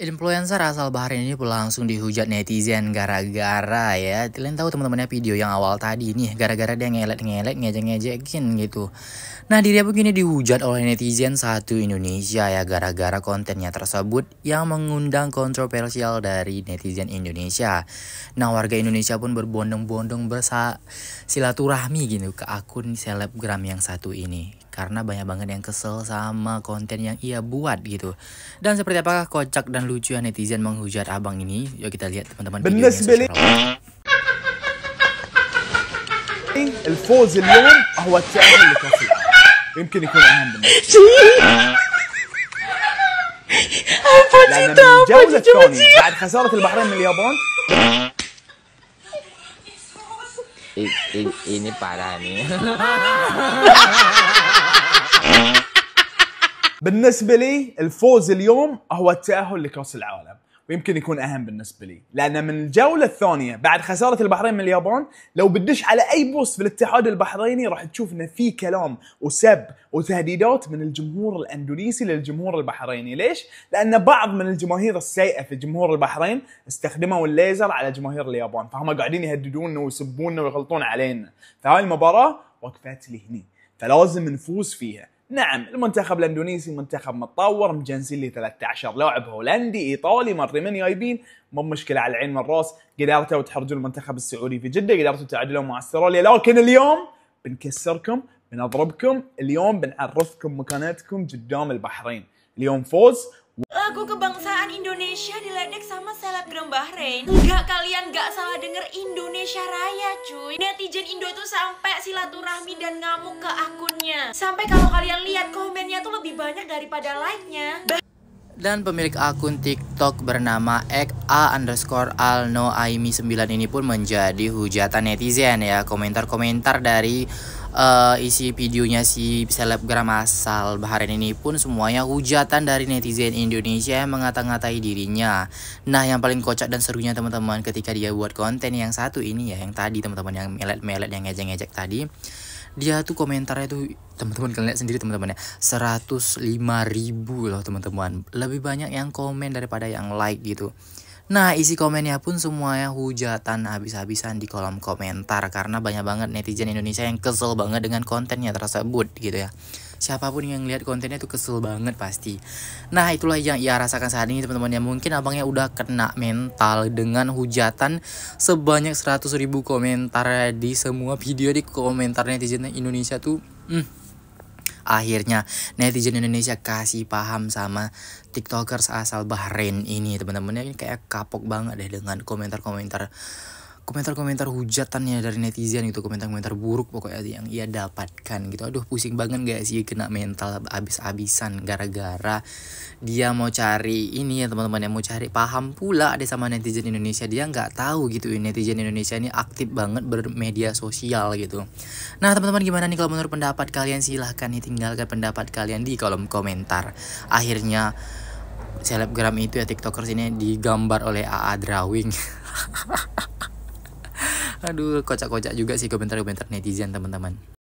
Influencer asal Bahrain ini langsung dihujat netizen gara-gara ya. Kalian tahu teman-temannya video yang awal tadi nih, gara-gara dia ngelek ngelek, ngejek-ngejekin gitu. Nah, dirinya begini dihujat oleh netizen satu Indonesia ya gara-gara kontennya tersebut yang mengundang kontroversial dari netizen Indonesia. Nah, warga Indonesia pun berbondong-bondong bersa silaturahmi gitu ke akun selebgram yang satu ini karena banyak banget yang kesel sama konten yang ia buat gitu. Dan seperti apakah kocak dan lucu yang netizen menghujat abang ini? Yuk kita lihat teman-teman اليوم هو يمكن يكون لأن من بعد خسارة البحرين من اليابان ini parah nih بالنسبه لي الفوز اليوم هو التاهل لكاس العالم ويمكن يكون اهم بالنسبه لي لان من الجوله الثانيه بعد خساره البحرين من اليابان لو بدش على اي بوست في الاتحاد البحريني راح تشوف انه في كلام وسب وتهديدات من الجمهور الاندونيسي للجمهور البحريني ليش لان بعض من الجماهير السيئه في جمهور البحرين استخدموا الليزر على جماهير اليابان فهم قاعدين يهددوننا ويسبوننا ويغلطون علينا فهاي المباراه وقفت لي هني فلازم نفوز فيها نعم المنتخب الاندونيسي منتخب متطور مجنسين لي 13 لاعب هولندي ايطالي مرة من جايبين مو مشكله على العين والراس قدرتوا تحرجوا المنتخب السعودي في جده قدرتوا تعادلوا مع استراليا لكن اليوم بنكسركم بنضربكم اليوم بنعرفكم مكانتكم قدام البحرين اليوم فوز Lagu kebangsaan Indonesia diledek sama selebgram Bahrain. Enggak kalian gak salah denger Indonesia Raya cuy. Netizen Indo tuh sampai silaturahmi dan ngamuk ke akunnya. Sampai kalau kalian lihat komennya tuh lebih banyak daripada like-nya dan pemilik akun TikTok bernama XA underscore Alno Aimi 9 ini pun menjadi hujatan netizen ya komentar-komentar dari uh, isi videonya si selebgram asal Bahrain ini pun semuanya hujatan dari netizen Indonesia yang mengata-ngatai dirinya. Nah, yang paling kocak dan serunya teman-teman ketika dia buat konten yang satu ini ya, yang tadi teman-teman yang melet-melet yang ngejek-ngejek tadi dia tuh komentarnya tuh teman-teman kalian lihat sendiri teman-teman ya 105 ribu loh teman-teman lebih banyak yang komen daripada yang like gitu Nah isi komennya pun semuanya hujatan habis-habisan di kolom komentar karena banyak banget netizen Indonesia yang kesel banget dengan kontennya tersebut gitu ya siapapun yang lihat kontennya tuh kesel banget pasti. Nah itulah yang ia rasakan saat ini teman-teman ya mungkin abangnya udah kena mental dengan hujatan sebanyak 100 ribu komentar di semua video di komentar netizen Indonesia tuh. Hmm, akhirnya netizen Indonesia kasih paham sama tiktokers asal Bahrain ini teman-teman ini kayak kapok banget deh dengan komentar-komentar komentar-komentar hujatannya dari netizen gitu komentar-komentar buruk pokoknya yang ia dapatkan gitu aduh pusing banget gak sih kena mental abis-abisan gara-gara dia mau cari ini ya teman-teman yang mau cari paham pula ada sama netizen Indonesia dia nggak tahu gitu netizen Indonesia ini aktif banget bermedia sosial gitu nah teman-teman gimana nih kalau menurut pendapat kalian silahkan nih tinggalkan pendapat kalian di kolom komentar akhirnya selebgram itu ya tiktokers ini digambar oleh AA Drawing aduh kocak-kocak juga sih komentar-komentar netizen teman-teman